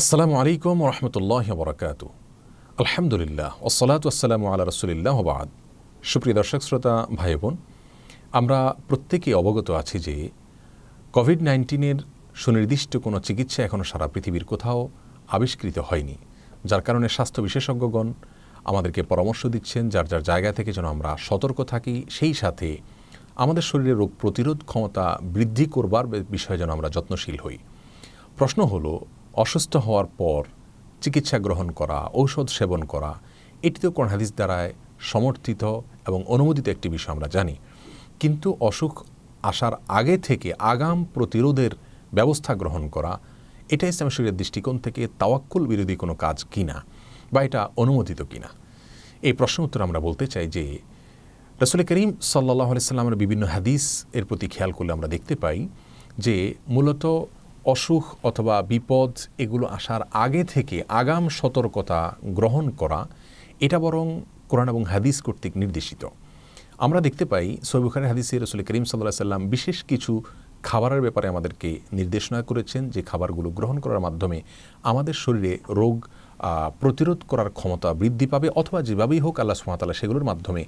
আসসালামু আলাইকুম রহমতুল্লাহ বরাকাত আলহামদুলিল্লাহ ওসলাত আসসালামু আল্লাহ রসুলিল্লাহ বাদ সুপ্রিয় দর্শক শ্রোতা ভাই বোন আমরা প্রত্যেকে অবগত আছি যে কোভিড নাইন্টিনের সুনির্দিষ্ট কোনো চিকিৎসা এখনও সারা পৃথিবীর কোথাও আবিষ্কৃত হয়নি যার কারণে স্বাস্থ্য বিশেষজ্ঞগণ আমাদেরকে পরামর্শ দিচ্ছেন যার যার জায়গা থেকে যেন আমরা সতর্ক থাকি সেই সাথে আমাদের শরীরে রোগ প্রতিরোধ ক্ষমতা বৃদ্ধি করবার বিষয়ে যেন আমরা যত্নশীল হই প্রশ্ন হলো অসুস্থ হওয়ার পর চিকিৎসা গ্রহণ করা ঔষধ সেবন করা এটিতেও কোন হাদিস দ্বারায় সমর্থিত এবং অনুমোদিত একটি বিষয় আমরা জানি কিন্তু অসুখ আসার আগে থেকে আগাম প্রতিরোধের ব্যবস্থা গ্রহণ করা এটা ইসলাম শরীরের দৃষ্টিকোণ থেকে তাওয়াক্কুল বিরোধী কোনো কাজ কিনা বা এটা অনুমোদিত কিনা এই প্রশ্ন উত্তর আমরা বলতে চাই যে রসুল করিম সাল্লাহ আলাইস্লামের বিভিন্ন হাদিস এর প্রতি খেয়াল করলে আমরা দেখতে পাই যে মূলত অসুখ অথবা বিপদ এগুলো আসার আগে থেকে আগাম সতর্কতা গ্রহণ করা এটা বরং কোরআন এবং হাদিস কর্তৃক নির্দেশিত আমরা দেখতে পাই সৈবুখানের হাদিসে রসুল করিম সাল্লাহ সাল্লাম বিশেষ কিছু খাবারের ব্যাপারে আমাদেরকে নির্দেশনা করেছেন যে খাবারগুলো গ্রহণ করার মাধ্যমে আমাদের শরীরে রোগ প্রতিরোধ করার ক্ষমতা বৃদ্ধি পাবে অথবা যেভাবেই হোক আল্লাহ সুমাতালা সেগুলোর মাধ্যমে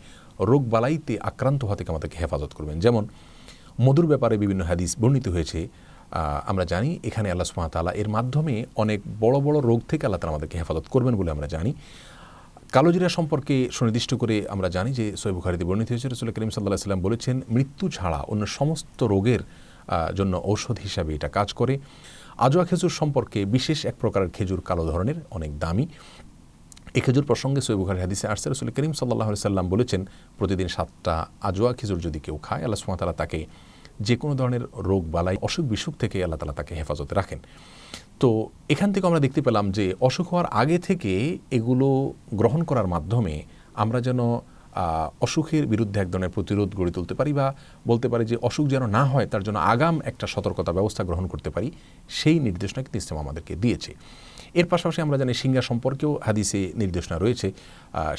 রোগ বালাইতে আক্রান্ত হওয়া থেকে আমাদেরকে হেফাজত করবেন যেমন মধুর ব্যাপারে বিভিন্ন হাদিস বর্ণিত হয়েছে আমরা জানি এখানে আল্লাহ তালা এর মাধ্যমে অনেক বড় বড় রোগ থেকে আল্লাহ তালা আমাদেরকে হেফাজত করবেন বলে আমরা জানি কালোজিরা সম্পর্কে সুনির্দিষ্ট করে আমরা জানি যে সৈবুখারিতে বর্ণিত হয়েছে রসুল করিম সাল্লাহ সাল্লাম বলেছেন মৃত্যু ছাড়া অন্য সমস্ত রোগের জন্য ঔষধ হিসাবে এটা কাজ করে আজোয়া খেজুর সম্পর্কে বিশেষ এক প্রকারের খেজুর কালো ধরনের অনেক দামি এ খেজুর প্রসঙ্গে সৈবুখারি হাদিসে আর্সে রসুল করিম সাল্লাহ সাল্লাম বলেছেন প্রতিদিন সাতটা আজোয়া খেজুর যদি কেউ খায় আল্লাহ সুমাতালা তাকে যে কোনো ধরনের রোগ বালাই অসুখ বিসুখ থেকে আল্লাহ তালা তাকে হেফাজতে রাখেন তো এখান থেকে আমরা দেখতে পেলাম যে অসুখ হওয়ার আগে থেকে এগুলো গ্রহণ করার মাধ্যমে আমরা যেন অসুখের বিরুদ্ধে এক ধরনের প্রতিরোধ গড়ে তুলতে পারি বা বলতে পারি যে অসুখ যেন না হয় তার জন্য আগাম একটা সতর্কতা ব্যবস্থা গ্রহণ করতে পারি সেই নির্দেশনা কিন্তু ইসলাম আমাদেরকে দিয়েছে এর পাশাপাশি আমরা জানি সিঙ্গা সম্পর্কেও হাদিসে নির্দেশনা রয়েছে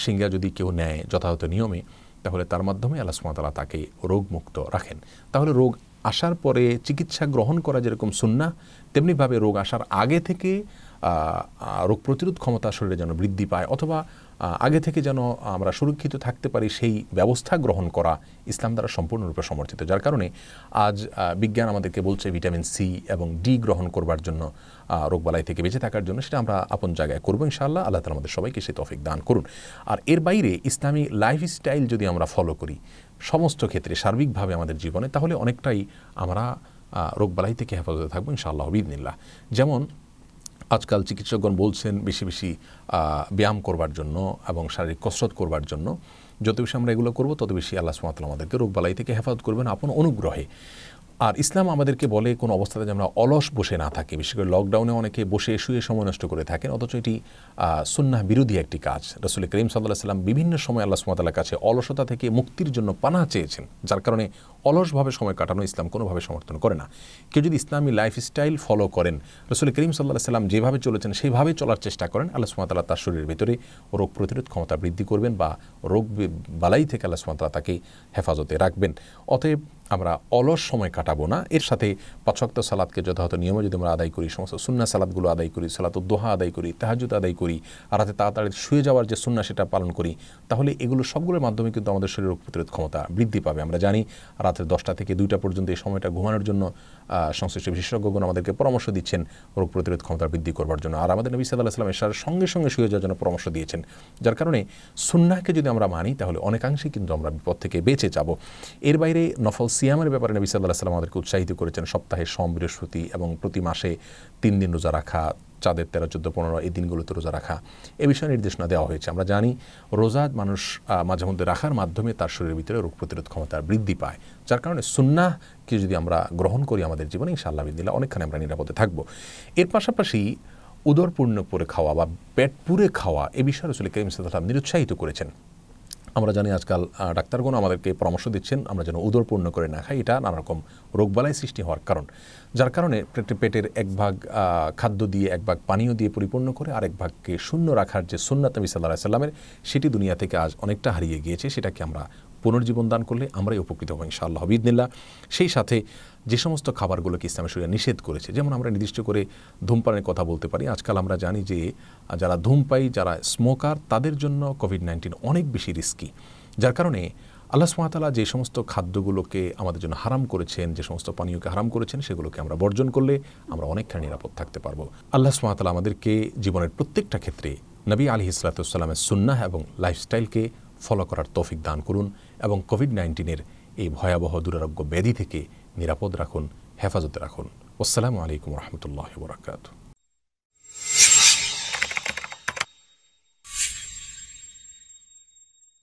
সিঙ্গা যদি কেউ নেয় যথাযথ নিয়মে তাহলে তার মাধ্যমে আল্লাহ সুমাতালা তাকে রোগমুক্ত রাখেন তাহলে রোগ আসার পরে চিকিৎসা গ্রহণ করা যেরকম সুন্না তেমনিভাবে রোগ আসার আগে থেকে রোগ প্রতিরোধ ক্ষমতা শরীরে যেন বৃদ্ধি পায় অথবা আগে থেকে যেন আমরা সুরক্ষিত থাকতে পারি সেই ব্যবস্থা গ্রহণ করা ইসলাম দ্বারা সম্পূর্ণরূপে সমর্থিত যার কারণে আজ বিজ্ঞান আমাদেরকে বলছে ভিটামিন সি এবং ডি গ্রহণ করবার জন্য রোগবালাই থেকে বেঁচে থাকার জন্য সেটা আমরা আপন জায়গায় করবো ইনশাআল্লাহ আল্লাহ তালা আমাদের সবাইকে সেই তফিক দান করুন আর এর বাইরে ইসলামী লাইফস্টাইল যদি আমরা ফলো করি সমস্ত ক্ষেত্রে সার্বিকভাবে আমাদের জীবনে তাহলে অনেকটাই আমরা রোগবালাই থেকে হেফাজতে থাকবো ইনশাআল্লাহ বিদিনিল্লাহ যেমন আজকাল চিকিৎসকগণ বলছেন বেশি বেশি ব্যায়াম করবার জন্য এবং শারীরিক কসরত করবার জন্য যত বেশি আমরা এগুলো করবো তত বেশি আল্লাহ সুমাতলা আমাদেরকে রোগবালাই থেকে হেফাজত করবেন আপন অনুগ্রহে আর ইসলাম আমাদেরকে বলে কোনো অবস্থাতে যেন আমরা অলস বসে না থাকি বিশেষ করে লকডাউনে অনেকে বসে শুয়ে সময় নষ্ট করে থাকেন অথচ এটি সুন্নাহ বিরোধী একটি কাজ রসুল করিম সাল্লাহ সাল্লাম বিভিন্ন সময় আল্লাহ সুমাতাল্লার কাছে অলসতা থেকে মুক্তির জন্য পানা চেয়েছেন যার কারণে অলসভাবে সময় কাটানো ইসলাম কোনোভাবে সমর্থন করে না কেউ যদি ইসলামী লাইফস্টাইল ফলো করেন রসুল করিম সাল্লাহ সাল্লাম যেভাবে চলেছেন সেইভাবে চলার চেষ্টা করেন আল্লাহ সুমাতাল্লাহ তার শরীরের ভিতরে রোগ প্রতিরোধ ক্ষমতা বৃদ্ধি করবেন বা রোগ বালাই থেকে আল্লাহ সুমাতাল্লাহ তাকে হেফাজতে রাখবেন অতএব আমরা অলস সময় কাটাবো না এর সাথে পাঁচক্ত সালাদকে যথাযথ নিয়মে যদি আমরা আদায় করি সমস্ত সুন্না সালাদগুলো আদায় করি সালাত দোহা আদায় করি তাহাজুদ আদায় করি আর রাতে তাড়াতাড়ি শুয়ে যাওয়ার যে সুন্না সেটা পালন করি তাহলে এগুলো সবগুলোর মাধ্যমে কিন্তু আমাদের শরীর রোগ প্রতিরোধ ক্ষমতা বৃদ্ধি পাবে আমরা জানি রাতের দশটা থেকে দুইটা পর্যন্ত এই সময়টা ঘুমানোর জন্য সংশ্লিষ্ট বিশেষজ্ঞগণ আমাদেরকে পরামর্শ দিচ্ছেন রোগ প্রতিরোধ ক্ষমতা বৃদ্ধি করবার জন্য আর আমাদের নবী সাল্লাহ সাল্লাম এসার সঙ্গে সঙ্গে শুয়ে যাওয়ার জন্য পরামর্শ দিয়েছেন যার কারণে সুন্নাকে যদি আমরা মানি তাহলে অনেকাংশেই কিন্তু আমরা বিপদ থেকে বেঁচে যাব এর বাইরে নফল সিয়ামের ব্যাপারে নবী সাল্লাহ সাল্লাম আমাদেরকে উৎসাহিত করেছেন সপ্তাহে সোম বৃহস্পতি এবং প্রতি মাসে তিন দিন রোজা রাখা চাঁদের তেরো চোদ্দো পনেরো এই দিনগুলোতে রোজা রাখা এ বিষয়ে নির্দেশনা দেওয়া হয়েছে আমরা জানি রোজা মানুষ মাঝে মধ্যে রাখার মাধ্যমে তার শরীরের ভিতরে রোগ প্রতিরোধ ক্ষমতা বৃদ্ধি পায় যার কারণে সুন্নাকে যদি আমরা গ্রহণ করি আমাদের জীবনে ইনশাআল্লাহ বিদিল্লা অনেকখানি আমরা নিরাপদে থাকবো এর পাশাপাশি উদরপূর্ণ করে খাওয়া বা পেট পুরে খাওয়া এ বিষয়ে রসুল করিম সাল্লাম নিরুৎসাহিত করেছেন আমরা জানি আজকাল ডাক্তারগণ আমাদেরকে পরামর্শ দিচ্ছেন আমরা যেন উদরপূর্ণ করে না খাই এটা নানারকম রোগবালাই সৃষ্টি হওয়ার কারণ যার কারণে পেটের এক ভাগ খাদ্য দিয়ে এক ভাগ পানীয় দিয়ে পরিপূর্ণ করে আরেক ভাগকে শূন্য রাখার যে সুন্নাত নবী সাল্লাহ সাল্লামের সেটি দুনিয়া থেকে আজ অনেকটা হারিয়ে গিয়েছে সেটাকে আমরা পুনর্জীবন দান করলে আমরাই উপকৃত হব ইনশাআল্লাহ হবিদনিল্লা সেই সাথে যে সমস্ত খাবারগুলোকে ইসলামের শরীরে নিষেধ করেছে যেমন আমরা নির্দিষ্ট করে ধূমপানের কথা বলতে পারি আজকাল আমরা জানি যে যারা ধূমপাই যারা স্মোকার তাদের জন্য কোভিড নাইন্টিন অনেক বেশি রিস্কি যার কারণে আল্লাহ সুমাতালা যে সমস্ত খাদ্যগুলোকে আমাদের জন্য হারাম করেছেন যে সমস্ত পানীয়কে হারাম করেছেন সেগুলোকে আমরা বর্জন করলে আমরা অনেকখানি নিরাপদ থাকতে পারবো আল্লাহ সুমাতালা আমাদেরকে জীবনের প্রত্যেকটা ক্ষেত্রে নবী আলি ইসলাতামের সুন্না এবং লাইফস্টাইলকে ফলো করার তৌফিক দান করুন এবং কোভিড নাইন্টিনের এই ভয়াবহ দুরারোগ্য ব্যাধি থেকে নিরাপদ রাখুন হেফাজতে রাখুন আসসালামু আলাইকুম রহমতুল্লাহ বরাকাতু